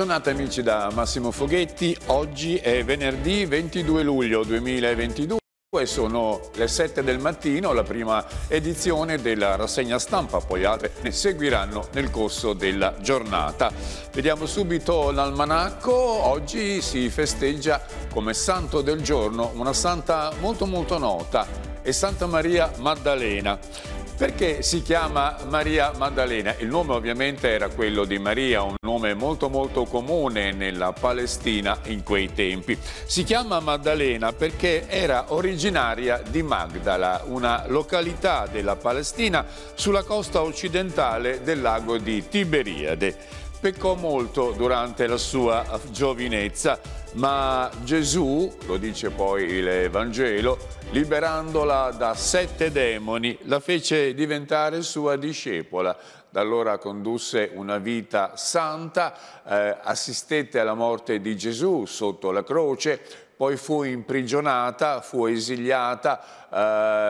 giornata amici da Massimo Foghetti, oggi è venerdì 22 luglio 2022 e sono le 7 del mattino, la prima edizione della rassegna stampa, poi altre ne seguiranno nel corso della giornata. Vediamo subito l'almanacco, oggi si festeggia come santo del giorno una santa molto molto nota, è Santa Maria Maddalena. Perché si chiama Maria Maddalena? Il nome ovviamente era quello di Maria, un nome molto molto comune nella Palestina in quei tempi. Si chiama Maddalena perché era originaria di Magdala, una località della Palestina sulla costa occidentale del lago di Tiberiade. Peccò molto durante la sua giovinezza, ma Gesù, lo dice poi il Vangelo, liberandola da sette demoni, la fece diventare sua discepola. Da allora condusse una vita santa, eh, assistette alla morte di Gesù sotto la croce, poi fu imprigionata, fu esiliata,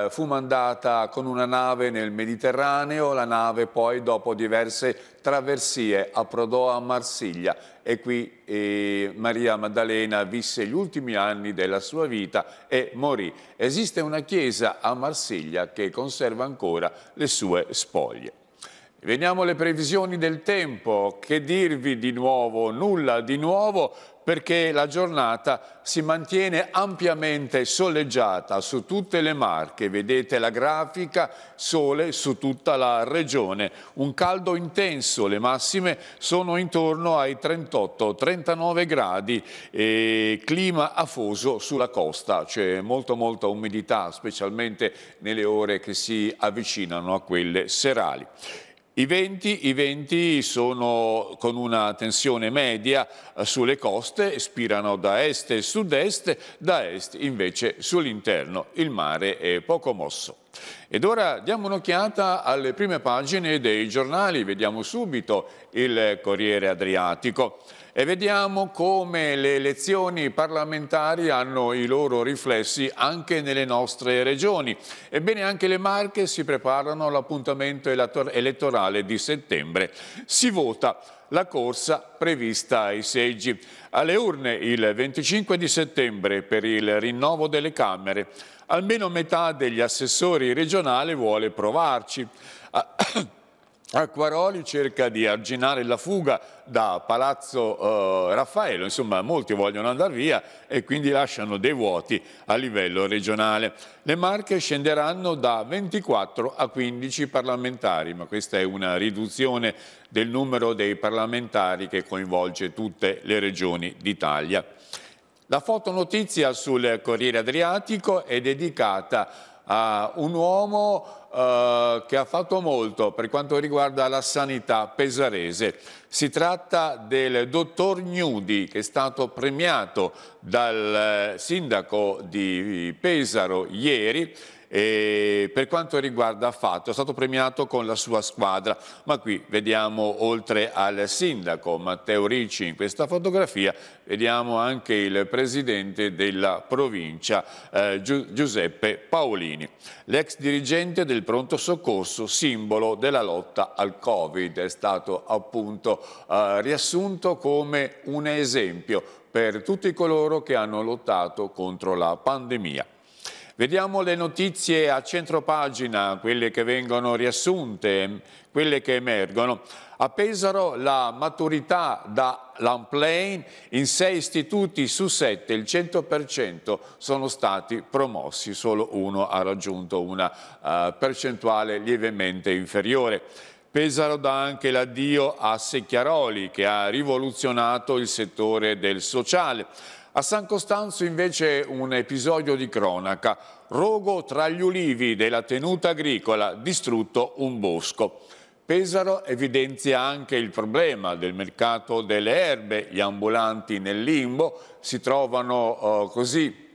eh, fu mandata con una nave nel Mediterraneo, la nave poi dopo diverse traversie approdò a Marsiglia e qui eh, Maria Maddalena visse gli ultimi anni della sua vita e morì. Esiste una chiesa a Marsiglia che conserva ancora le sue spoglie. Veniamo alle previsioni del tempo, che dirvi di nuovo? Nulla di nuovo perché la giornata si mantiene ampiamente soleggiata su tutte le marche, vedete la grafica, sole su tutta la regione, un caldo intenso, le massime sono intorno ai 38-39 gradi e clima afoso sulla costa, c'è molto molta umidità, specialmente nelle ore che si avvicinano a quelle serali. I venti, I venti, sono con una tensione media eh, sulle coste, spirano da est e sud-est, da est invece sull'interno. Il mare è poco mosso. Ed ora diamo un'occhiata alle prime pagine dei giornali, vediamo subito il Corriere Adriatico e vediamo come le elezioni parlamentari hanno i loro riflessi anche nelle nostre regioni. Ebbene anche le Marche si preparano all'appuntamento elettorale di settembre. Si vota la corsa prevista ai seggi. Alle urne il 25 di settembre per il rinnovo delle Camere. Almeno metà degli assessori regionali vuole provarci. Ah, Acquaroli cerca di arginare la fuga da Palazzo eh, Raffaello, insomma molti vogliono andare via e quindi lasciano dei vuoti a livello regionale. Le marche scenderanno da 24 a 15 parlamentari, ma questa è una riduzione del numero dei parlamentari che coinvolge tutte le regioni d'Italia. La fotonotizia sul Corriere Adriatico è dedicata a un uomo eh, che ha fatto molto per quanto riguarda la sanità pesarese. Si tratta del dottor Gnudi che è stato premiato dal eh, sindaco di Pesaro ieri e per quanto riguarda Fatto è stato premiato con la sua squadra ma qui vediamo oltre al sindaco Matteo Ricci in questa fotografia vediamo anche il presidente della provincia eh, Giuseppe Paolini l'ex dirigente del pronto soccorso simbolo della lotta al covid è stato appunto eh, riassunto come un esempio per tutti coloro che hanno lottato contro la pandemia. Vediamo le notizie a centro pagina, quelle che vengono riassunte, quelle che emergono. A Pesaro la maturità da Lamplain in sei istituti su sette, il 100% sono stati promossi, solo uno ha raggiunto una uh, percentuale lievemente inferiore. Pesaro dà anche l'addio a Secchiaroli che ha rivoluzionato il settore del sociale. A San Costanzo invece un episodio di cronaca, rogo tra gli ulivi della tenuta agricola, distrutto un bosco. Pesaro evidenzia anche il problema del mercato delle erbe, gli ambulanti nel limbo si trovano eh, così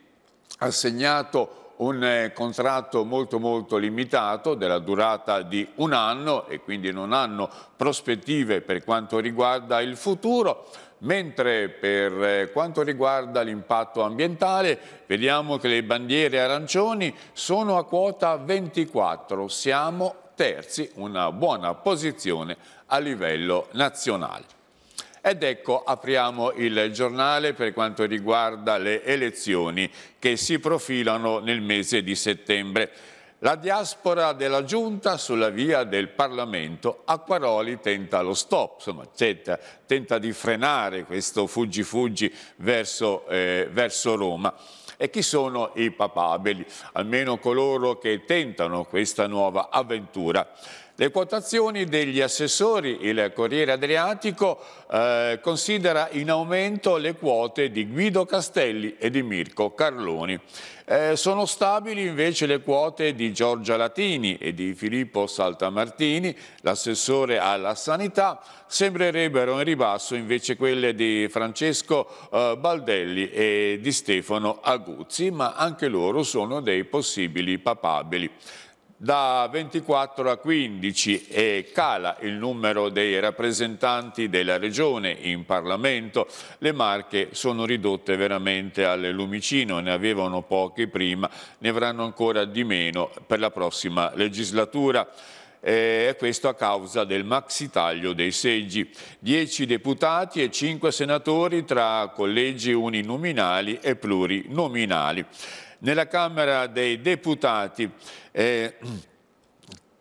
assegnato un eh, contratto molto molto limitato della durata di un anno e quindi non hanno prospettive per quanto riguarda il futuro mentre per eh, quanto riguarda l'impatto ambientale vediamo che le bandiere arancioni sono a quota 24, siamo terzi, una buona posizione a livello nazionale. Ed ecco, apriamo il giornale per quanto riguarda le elezioni che si profilano nel mese di settembre. La diaspora della Giunta sulla via del Parlamento, Acquaroli tenta lo stop, insomma tenta, tenta di frenare questo fuggi-fuggi verso, eh, verso Roma. E chi sono i papabili? Almeno coloro che tentano questa nuova avventura. Le quotazioni degli assessori, il Corriere Adriatico eh, considera in aumento le quote di Guido Castelli e di Mirko Carloni. Eh, sono stabili invece le quote di Giorgia Latini e di Filippo Saltamartini, l'assessore alla sanità, sembrerebbero in ribasso invece quelle di Francesco eh, Baldelli e di Stefano Aguzzi, ma anche loro sono dei possibili papabili da 24 a 15 e cala il numero dei rappresentanti della regione in Parlamento. Le Marche sono ridotte veramente al lumicino, ne avevano pochi prima, ne avranno ancora di meno per la prossima legislatura eh, E questo a causa del maxi taglio dei seggi. 10 deputati e 5 senatori tra collegi uninominali e plurinominali nella Camera dei Deputati. Eh,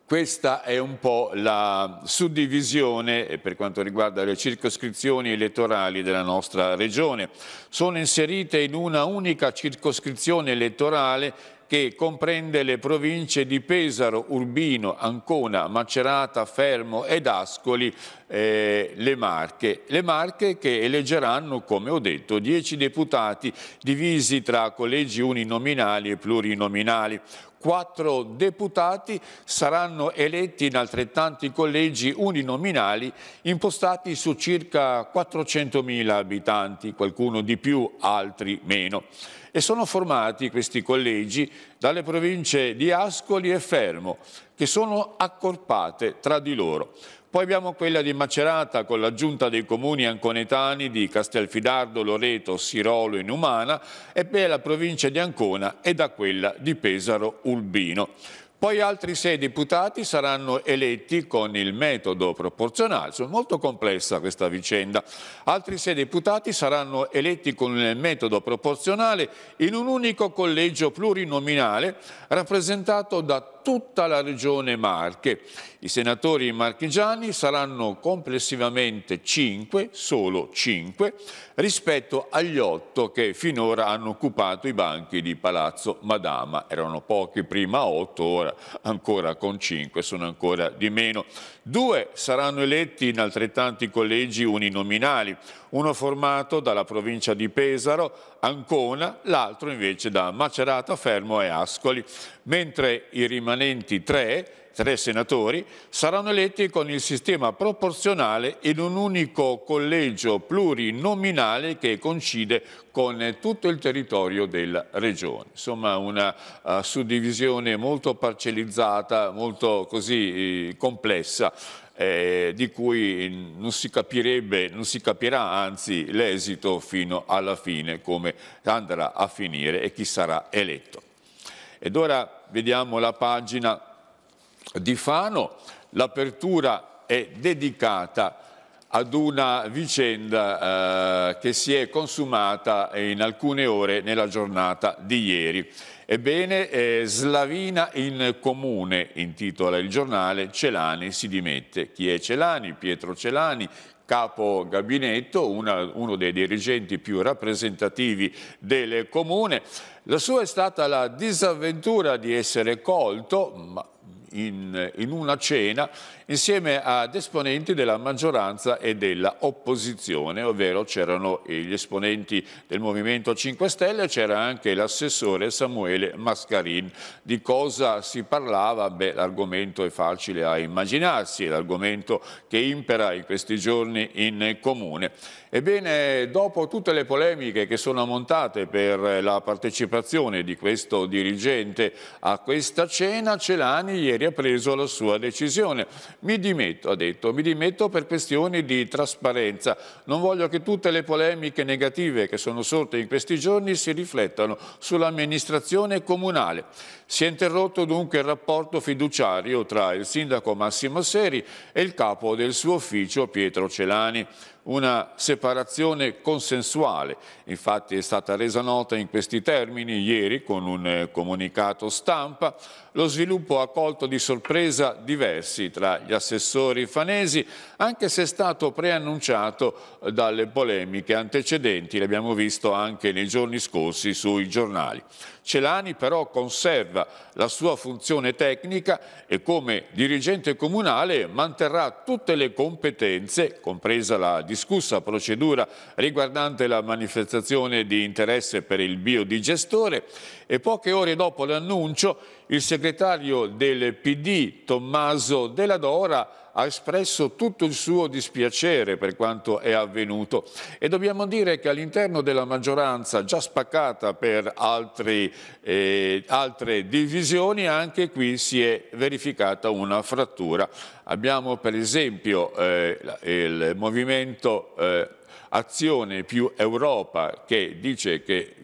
questa è un po' la suddivisione eh, per quanto riguarda le circoscrizioni elettorali della nostra regione. Sono inserite in una unica circoscrizione elettorale che comprende le province di Pesaro, Urbino, Ancona, Macerata, Fermo ed Ascoli eh, le Marche. Le Marche che eleggeranno, come ho detto, 10 deputati divisi tra collegi uninominali e plurinominali quattro deputati saranno eletti in altrettanti collegi uninominali impostati su circa 400.000 abitanti, qualcuno di più, altri meno. E sono formati questi collegi dalle province di Ascoli e Fermo, che sono accorpate tra di loro. Poi abbiamo quella di Macerata con l'aggiunta dei comuni anconetani di Castelfidardo, Loreto, Sirolo e Numana e poi la provincia di Ancona e da quella di Pesaro Ulbino. Poi altri sei deputati saranno eletti con il metodo proporzionale, sono molto complessa questa vicenda. Altri sei deputati saranno eletti con il metodo proporzionale in un unico collegio plurinominale rappresentato da tutta la regione Marche. I senatori marchigiani saranno complessivamente 5, solo 5, rispetto agli 8 che finora hanno occupato i banchi di Palazzo Madama. Erano pochi prima 8, ora ancora con 5, sono ancora di meno. Due saranno eletti in altrettanti collegi uninominali, uno formato dalla provincia di Pesaro Ancona, l'altro invece da Macerata, Fermo e Ascoli, mentre i rimanenti tre, tre senatori, saranno eletti con il sistema proporzionale in un unico collegio plurinominale che coincide con tutto il territorio della regione. Insomma una uh, suddivisione molto parcellizzata, molto così eh, complessa eh, di cui non si capirebbe, non si capirà anzi l'esito fino alla fine, come andrà a finire e chi sarà eletto. Ed ora vediamo la pagina di Fano, l'apertura è dedicata ad una vicenda eh, che si è consumata in alcune ore nella giornata di ieri. Ebbene, eh, Slavina in comune, intitola il giornale, Celani si dimette. Chi è Celani? Pietro Celani, capo gabinetto, una, uno dei dirigenti più rappresentativi del comune. La sua è stata la disavventura di essere colto, ma in, in una cena insieme ad esponenti della maggioranza e dell'opposizione, ovvero c'erano gli esponenti del Movimento 5 Stelle e c'era anche l'assessore Samuele Mascarin. Di cosa si parlava? Beh, l'argomento è facile a immaginarsi, è l'argomento che impera in questi giorni in comune. Ebbene, dopo tutte le polemiche che sono ammontate per la partecipazione di questo dirigente a questa cena, Celani ieri ha preso la sua decisione. Mi dimetto, ha detto, mi dimetto per questioni di trasparenza. Non voglio che tutte le polemiche negative che sono sorte in questi giorni si riflettano sull'amministrazione comunale. Si è interrotto dunque il rapporto fiduciario tra il sindaco Massimo Seri e il capo del suo ufficio Pietro Celani una separazione consensuale. Infatti è stata resa nota in questi termini ieri con un eh, comunicato stampa. Lo sviluppo ha colto di sorpresa diversi tra gli assessori fanesi, anche se è stato preannunciato eh, dalle polemiche antecedenti, l'abbiamo visto anche nei giorni scorsi sui giornali. Celani però conserva la sua funzione tecnica e come dirigente comunale manterrà tutte le competenze, compresa la discussa procedura riguardante la manifestazione di interesse per il biodigestore e poche ore dopo l'annuncio il segretario del PD Tommaso Della Dora ha espresso tutto il suo dispiacere per quanto è avvenuto e dobbiamo dire che all'interno della maggioranza già spaccata per altri, eh, altre divisioni anche qui si è verificata una frattura. Abbiamo per esempio eh, il movimento eh, Azione più Europa che dice che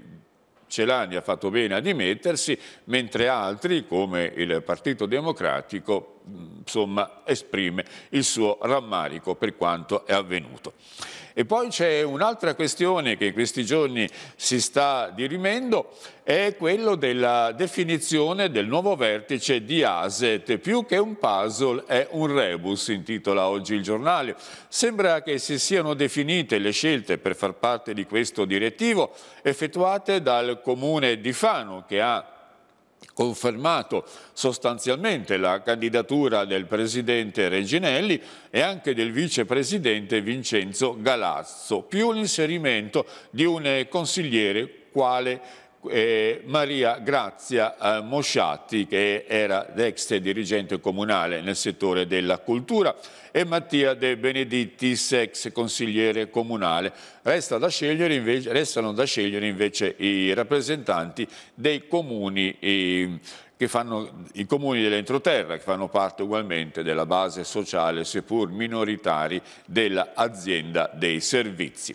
Celani ha fatto bene a dimettersi, mentre altri, come il Partito Democratico, insomma, esprime il suo rammarico per quanto è avvenuto. E poi c'è un'altra questione che in questi giorni si sta dirimendo, è quello della definizione del nuovo vertice di ASET. Più che un puzzle è un rebus, intitola oggi il giornale. Sembra che si siano definite le scelte per far parte di questo direttivo effettuate dal comune di Fano, che ha confermato sostanzialmente la candidatura del presidente Reginelli e anche del vicepresidente Vincenzo Galazzo, più l'inserimento di un consigliere quale eh, Maria Grazia eh, Mosciatti che era ex dirigente comunale nel settore della cultura e Mattia De Benedittis ex consigliere comunale. Resta da invece, restano da scegliere invece i rappresentanti dei comuni eh, che fanno i comuni dell'entroterra, che fanno parte ugualmente della base sociale, seppur minoritari, dell'azienda dei servizi.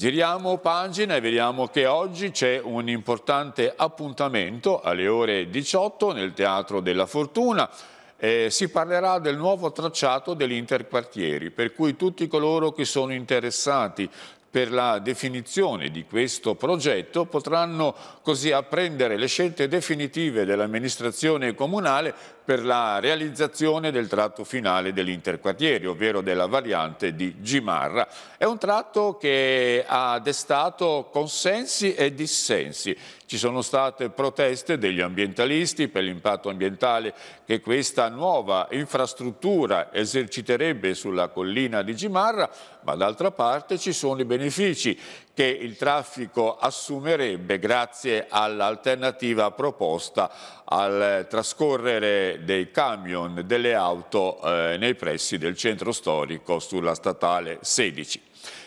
Giriamo pagina e vediamo che oggi c'è un importante appuntamento alle ore 18 nel Teatro della Fortuna. Eh, si parlerà del nuovo tracciato dell'interquartieri, per cui tutti coloro che sono interessati per la definizione di questo progetto potranno così apprendere le scelte definitive dell'amministrazione comunale per la realizzazione del tratto finale dell'interquartiere, ovvero della variante di Gimarra. È un tratto che ha destato consensi e dissensi ci sono state proteste degli ambientalisti per l'impatto ambientale che questa nuova infrastruttura eserciterebbe sulla collina di Gimarra, ma d'altra parte ci sono i benefici che il traffico assumerebbe grazie all'alternativa proposta al trascorrere dei camion, delle auto eh, nei pressi del centro storico sulla statale 16.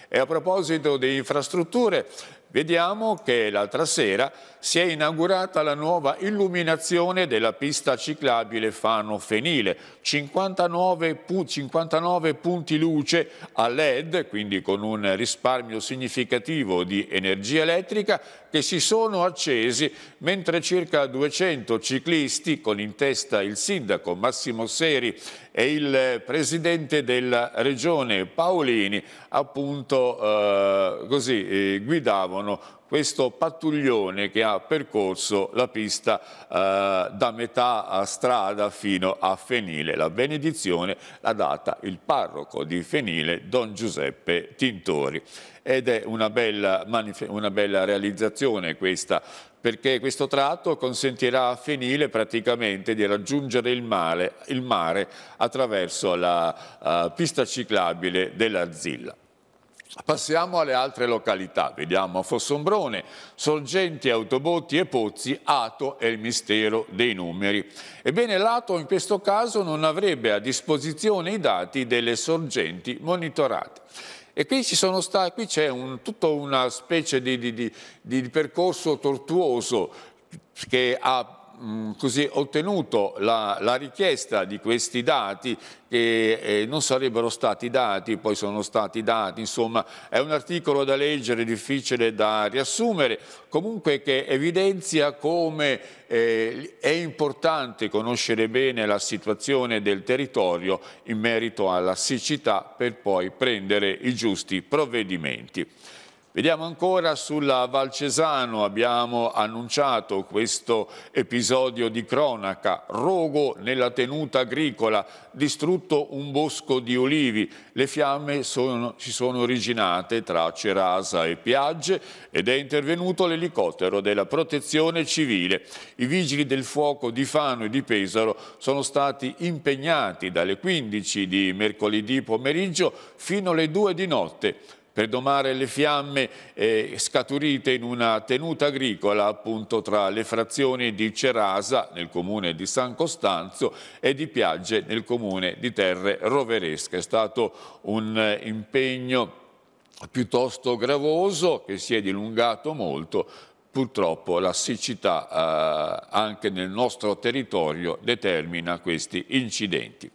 E a proposito di infrastrutture, vediamo che l'altra sera si è inaugurata la nuova illuminazione della pista ciclabile Fano Fenile, 59, pu 59 punti luce a LED, quindi con un risparmio significativo di energia elettrica, che si sono accesi mentre circa 200 ciclisti, con in testa il sindaco Massimo Seri e il presidente della regione Paolini, appunto eh, così eh, guidavano questo pattuglione che ha percorso la pista eh, da metà strada fino a Fenile. La benedizione l'ha data il parroco di Fenile, Don Giuseppe Tintori. Ed è una bella, una bella realizzazione questa perché questo tratto consentirà a Fenile praticamente di raggiungere il mare, il mare attraverso la uh, pista ciclabile della Zilla. Passiamo alle altre località, vediamo Fossombrone, Sorgenti, Autobotti e Pozzi, Ato e il mistero dei numeri. Ebbene l'Ato in questo caso non avrebbe a disposizione i dati delle sorgenti monitorate. E qui c'è un, tutta una specie di, di, di, di percorso tortuoso che ha mh, mm, così ottenuto la, la, richiesta di questi dati che eh, non sarebbero stati dati, poi sono stati dati, insomma è un articolo da leggere, difficile da riassumere, comunque che evidenzia come eh, è importante conoscere bene la situazione del territorio in merito alla siccità per poi prendere i giusti provvedimenti. Vediamo ancora sulla Valcesano, abbiamo annunciato questo episodio di cronaca, rogo nella tenuta agricola, distrutto un bosco di olivi, le fiamme sono, si sono originate tra Cerasa e Piagge ed è intervenuto l'elicottero della protezione civile. I vigili del fuoco di Fano e di Pesaro sono stati impegnati dalle 15 di mercoledì pomeriggio fino alle 2 di notte per domare le fiamme eh, scaturite in una tenuta agricola appunto tra le frazioni di Cerasa nel comune di San Costanzo e di Piagge nel comune di Terre Roveresca. È stato un eh, impegno piuttosto gravoso che si è dilungato molto purtroppo la siccità eh, anche nel nostro territorio determina questi incidenti.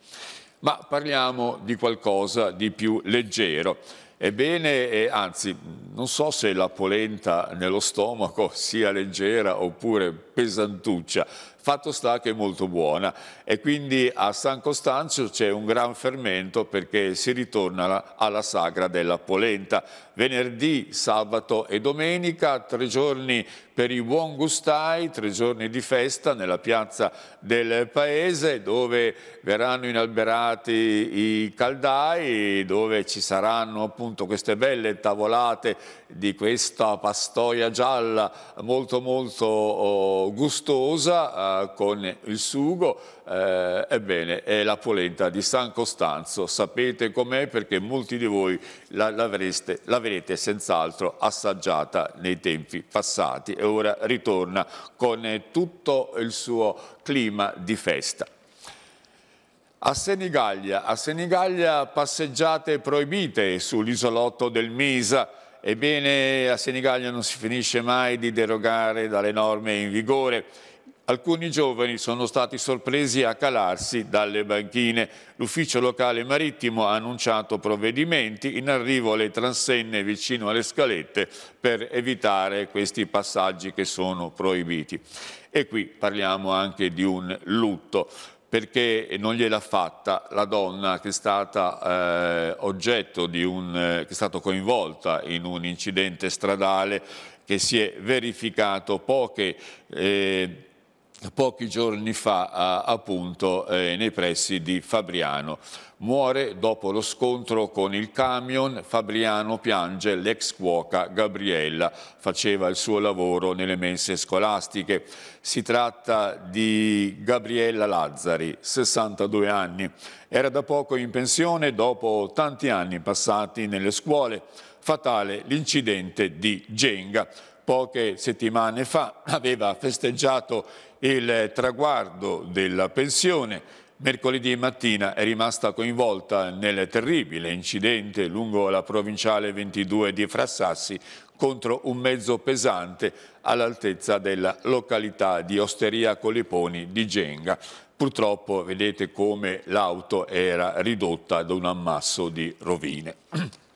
Ma parliamo di qualcosa di più leggero. Ebbene, anzi, non so se la polenta nello stomaco sia leggera oppure pesantuccia, Fatto sta che è molto buona e quindi a San Costanzo c'è un gran fermento perché si ritorna alla sagra della polenta. Venerdì, sabato e domenica, tre giorni per i buon gustai, tre giorni di festa nella piazza del paese dove verranno inalberati i caldai, dove ci saranno appunto queste belle tavolate di questa pastoia gialla molto molto oh, gustosa eh, con il sugo, eh, ebbene è la polenta di San Costanzo, sapete com'è perché molti di voi l'avrete la, senz'altro assaggiata nei tempi passati e ora ritorna con tutto il suo clima di festa. A Senigallia, a Senigallia passeggiate proibite sull'isolotto del Misa, Ebbene, a Senigallia non si finisce mai di derogare dalle norme in vigore. Alcuni giovani sono stati sorpresi a calarsi dalle banchine. L'ufficio locale marittimo ha annunciato provvedimenti in arrivo alle transenne vicino alle scalette per evitare questi passaggi che sono proibiti. E qui parliamo anche di un lutto perché non gliel'ha fatta la donna che è stata eh, oggetto di un, eh, che è stata coinvolta in un incidente stradale che si è verificato poche eh, pochi giorni fa appunto eh, nei pressi di Fabriano. Muore dopo lo scontro con il camion, Fabriano piange l'ex cuoca Gabriella, faceva il suo lavoro nelle mense scolastiche. Si tratta di Gabriella Lazzari, 62 anni. Era da poco in pensione dopo tanti anni passati nelle scuole. Fatale l'incidente di Genga poche settimane fa aveva festeggiato il traguardo della pensione. Mercoledì mattina è rimasta coinvolta nel terribile incidente lungo la provinciale 22 di Frassassi contro un mezzo pesante all'altezza della località di Osteria Coliponi di Genga. Purtroppo vedete come l'auto era ridotta ad un ammasso di rovine.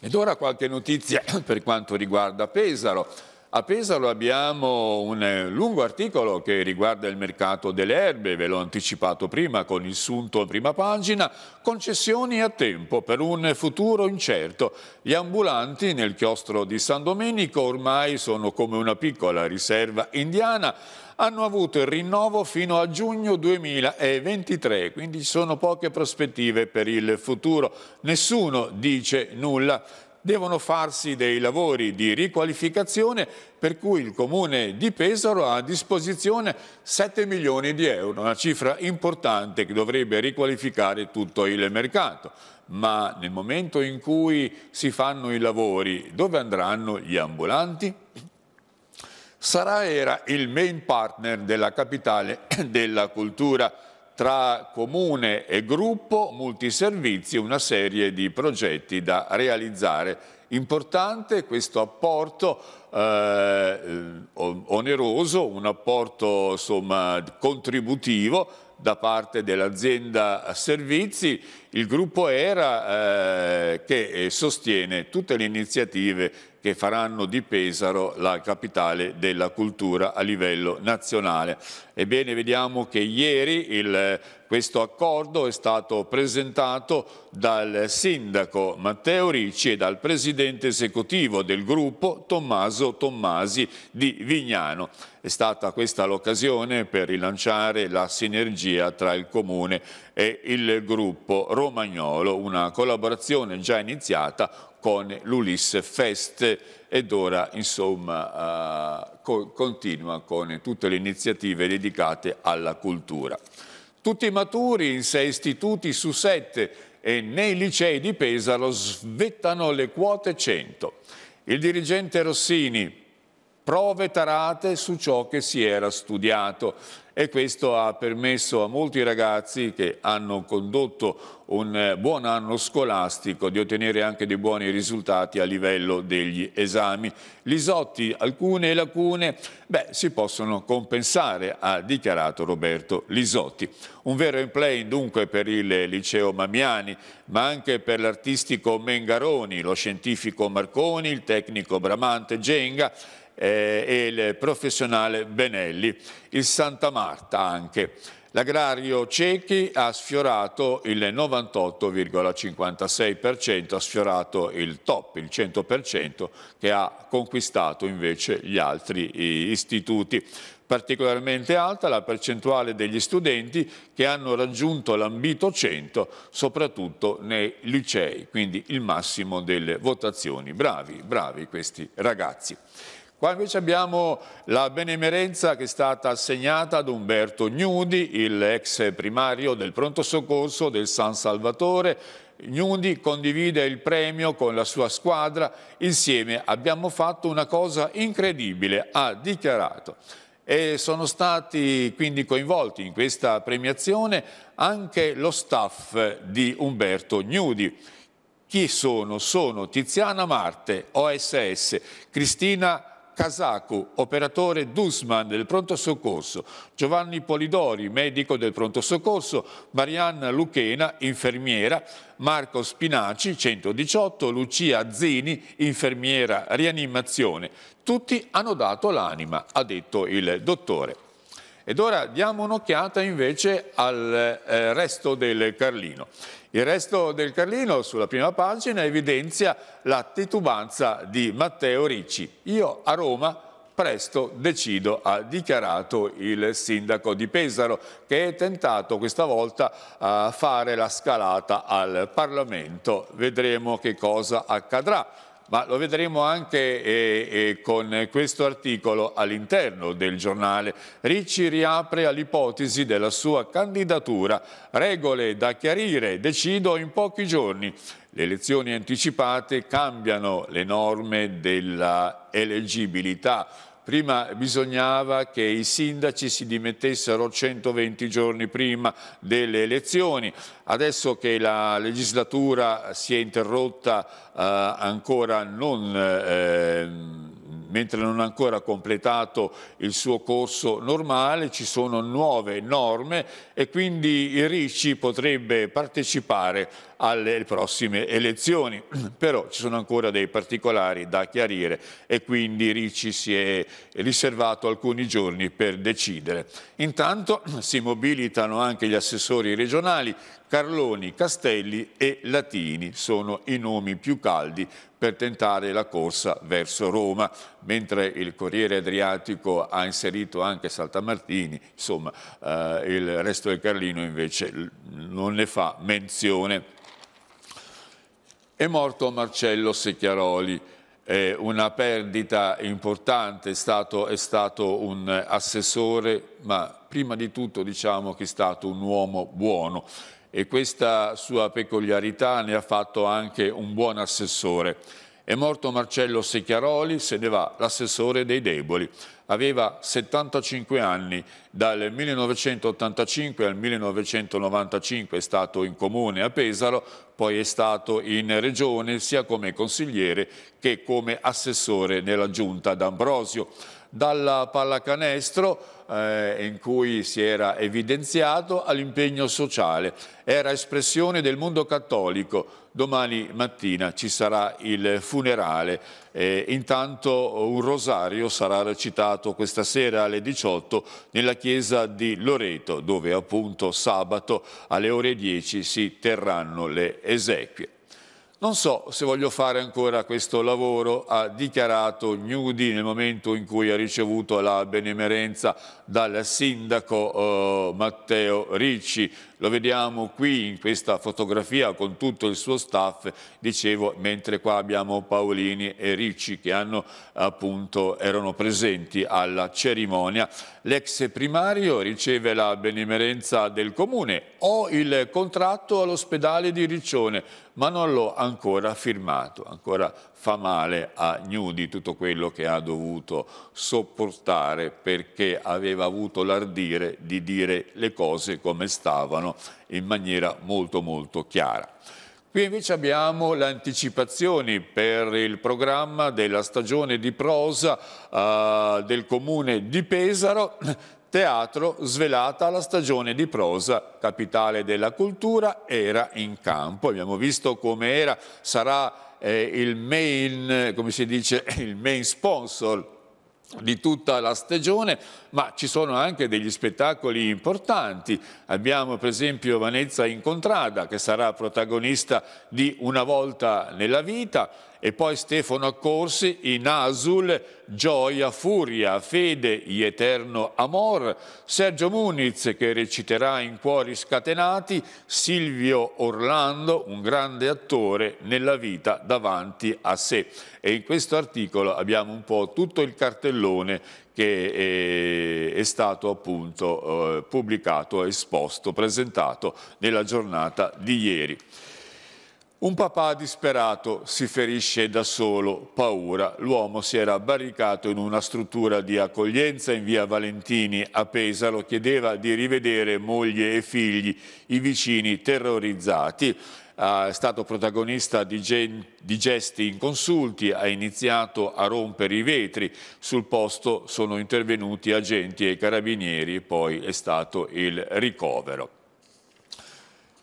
Ed ora qualche notizia per quanto riguarda Pesaro. A Pesaro abbiamo un eh, lungo articolo che riguarda il mercato delle erbe, ve l'ho anticipato prima con il sunto prima pagina, concessioni a tempo per un futuro incerto. Gli ambulanti nel chiostro di San Domenico ormai sono come una piccola riserva indiana hanno avuto il rinnovo fino a giugno 2023, quindi ci sono poche prospettive per il futuro. Nessuno dice nulla devono farsi dei lavori di riqualificazione per cui il Comune di Pesaro ha a disposizione 7 milioni di euro, una cifra importante che dovrebbe riqualificare tutto il mercato. Ma nel momento in cui si fanno i lavori, dove andranno gli ambulanti? Sarà era il main partner della capitale della cultura tra comune e gruppo, multiservizi, una serie di progetti da realizzare. Importante questo apporto eh, eh oneroso, un apporto insomma, contributivo da parte dell'azienda servizi, il gruppo ERA eh, che eh, sostiene tutte le iniziative che faranno di Pesaro la capitale della cultura a livello nazionale. Ebbene, vediamo che ieri il, questo accordo è stato presentato dal sindaco Matteo Ricci e dal presidente esecutivo del gruppo Tommaso Tommasi di Vignano. È stata questa l'occasione per rilanciare la sinergia tra il comune e il gruppo romagnolo, una collaborazione già iniziata con l'Ulisse Fest ed ora insomma eh, co continua con tutte le iniziative dedicate alla cultura. Tutti maturi in sei istituti su sette e nei licei di Pesaro svettano le quote 100. Il dirigente Rossini prove tarate su ciò che si era studiato e questo ha permesso a molti ragazzi che hanno condotto un eh, buon anno scolastico di ottenere anche dei buoni risultati a livello degli esami. Lisotti, alcune lacune beh, si possono compensare, ha dichiarato Roberto Lisotti. Un vero in play dunque per il liceo Mamiani, ma anche per l'artistico Mengaroni, lo scientifico Marconi, il tecnico Bramante Genga eh, e il professionale Benelli, il Santa Marta anche. L'agrario Cechi ha sfiorato il 98,56%, ha sfiorato il top, il 100%, che ha conquistato invece gli altri istituti. Particolarmente alta la percentuale degli studenti che hanno raggiunto l'ambito 100, soprattutto nei licei, quindi il massimo delle votazioni. Bravi, bravi questi ragazzi. Qua invece abbiamo la benemerenza che è stata assegnata ad Umberto Gnudi, l'ex primario del pronto soccorso del San Salvatore. Gnudi condivide il premio con la sua squadra. Insieme abbiamo fatto una cosa incredibile, ha dichiarato. E sono stati quindi coinvolti in questa premiazione anche lo staff di Umberto Gnudi. Chi sono? Sono Tiziana Marte, OSS, Cristina Casaco, operatore Dusman del pronto soccorso, Giovanni Polidori, medico del pronto soccorso, Marianna Luchena, infermiera, Marco Spinaci, 118, Lucia Zini, infermiera rianimazione. Tutti hanno dato l'anima, ha detto il dottore. Ed ora diamo un'occhiata invece al eh, resto del Carlino. Il resto del Carlino sulla prima pagina evidenzia la titubanza di Matteo Ricci. Io a Roma presto decido, ha dichiarato il sindaco di Pesaro, che è tentato questa volta a fare la scalata al Parlamento. Vedremo che cosa accadrà ma lo vedremo anche eh, eh, con questo articolo all'interno del giornale. Ricci riapre all'ipotesi della sua candidatura, regole da chiarire, decido in pochi giorni. Le elezioni anticipate cambiano le norme dell'eleggibilità. elegibilità Prima bisognava che i sindaci si dimettessero 120 giorni prima delle elezioni. Adesso che la legislatura si è interrotta eh, ancora non... Eh, mentre non ha ancora completato il suo corso normale, ci sono nuove norme e quindi il RICI potrebbe partecipare alle prossime elezioni. Però ci sono ancora dei particolari da chiarire e quindi Ricci si è riservato alcuni giorni per decidere. Intanto si mobilitano anche gli assessori regionali Carloni, Castelli e Latini sono i nomi più caldi per tentare la corsa verso Roma, mentre il Corriere Adriatico ha inserito anche Saltamartini, insomma eh, il resto del Carlino invece non ne fa menzione. È morto Marcello Secchiaroli, eh, una perdita importante, è stato, è stato un assessore, ma prima di tutto diciamo che è stato un uomo buono e questa sua peculiarità ne ha fatto anche un buon assessore. È morto Marcello Secchiaroli, se ne va l'assessore dei deboli aveva 75 anni, dal 1985 al 1995 è stato in comune a Pesaro, poi è stato in regione sia come consigliere che come assessore nella giunta d'Ambrosio. Dalla pallacanestro eh, in cui si era evidenziato all'impegno sociale. Era espressione del mondo cattolico. Domani mattina ci sarà il funerale. Eh, intanto un rosario sarà recitato celebrato questa sera alle 18 nella chiesa di Loreto, dove appunto sabato alle ore 10 si terranno le esequie. Non so se voglio fare ancora questo lavoro, ha dichiarato Gnudi nel momento in cui ha ricevuto la benemerenza dal sindaco eh, Matteo Ricci lo vediamo qui in questa fotografia con tutto il suo staff, dicevo, mentre qua abbiamo Paolini e Ricci che hanno, appunto, erano presenti alla cerimonia. L'ex primario riceve la benemerenza del comune. Ho il contratto all'ospedale di Riccione, ma non l'ho ancora firmato. Ancora fa male a Gnudi tutto quello che ha dovuto sopportare perché aveva avuto l'ardire di dire le cose come stavano funzionano in maniera molto molto chiara. Qui invece abbiamo le anticipazioni per il programma della stagione di prosa eh, del comune di Pesaro, teatro svelata la stagione di prosa, capitale della cultura, era in campo. Abbiamo visto come era, sarà eh, il, main, come si dice, il main sponsor di tutta la stagione, ma ci sono anche degli spettacoli importanti. Abbiamo per esempio Vanessa Incontrada che sarà protagonista di Una volta nella vita e poi Stefano Accorsi in Asul, Gioia, Furia, Fede, Eterno Amor, Sergio Muniz che reciterà in Cuori scatenati, Silvio Orlando, un grande attore nella vita davanti a sé. E in questo articolo abbiamo un po' tutto il cartellone che eh, è, stato appunto eh, pubblicato, esposto, presentato nella giornata di ieri. Un papà disperato si ferisce da solo, paura. L'uomo si era barricato in una struttura di accoglienza in via Valentini a Pesaro, chiedeva di rivedere moglie e figli, i vicini terrorizzati eh, è stato protagonista di, di gesti inconsulti, ha iniziato a rompere i vetri. Sul posto sono intervenuti agenti e carabinieri, poi è stato il ricovero.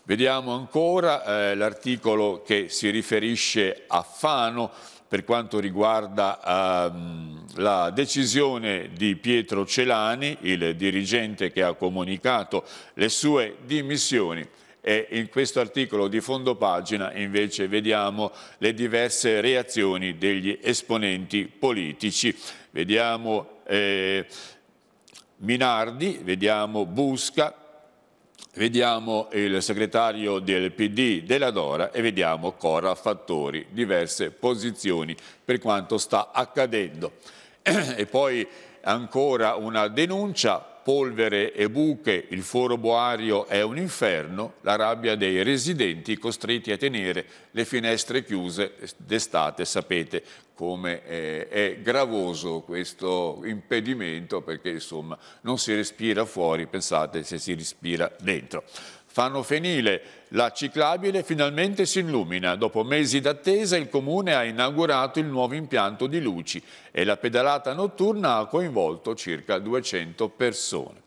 Vediamo ancora eh, l'articolo che si riferisce a Fano per quanto riguarda ehm, la decisione di Pietro Celani, il dirigente che ha comunicato le sue dimissioni e in questo articolo di fondo pagina invece vediamo le diverse reazioni degli esponenti politici. Vediamo eh, Minardi, vediamo Busca, Vediamo il segretario del PD della Dora e vediamo Cora Fattori, diverse posizioni per quanto sta accadendo. E poi ancora una denuncia polvere e buche, il foro boario è un inferno, la rabbia dei residenti costretti a tenere le finestre chiuse d'estate, sapete come è, eh, è gravoso questo impedimento perché insomma non si respira fuori, pensate se si respira dentro. Fanno Fenile, la ciclabile finalmente si illumina. Dopo mesi d'attesa il Comune ha inaugurato il nuovo impianto di luci e la pedalata notturna ha coinvolto circa 200 persone.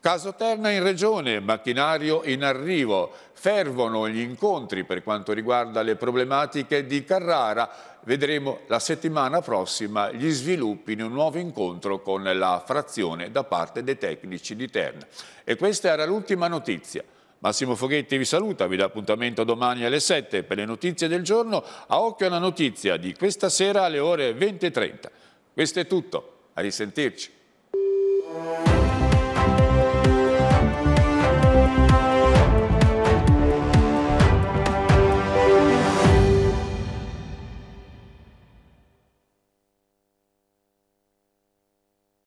Caso Terna in regione, macchinario in arrivo, fervono gli incontri per quanto riguarda le problematiche di Carrara. Vedremo la settimana prossima gli sviluppi di un nuovo incontro con la frazione da parte dei tecnici di Terna. E questa era l'ultima notizia. Massimo Foghetti vi saluta, vi dà appuntamento domani alle 7 per le notizie del giorno. A occhio alla notizia di questa sera alle ore 20.30. Questo è tutto, a risentirci.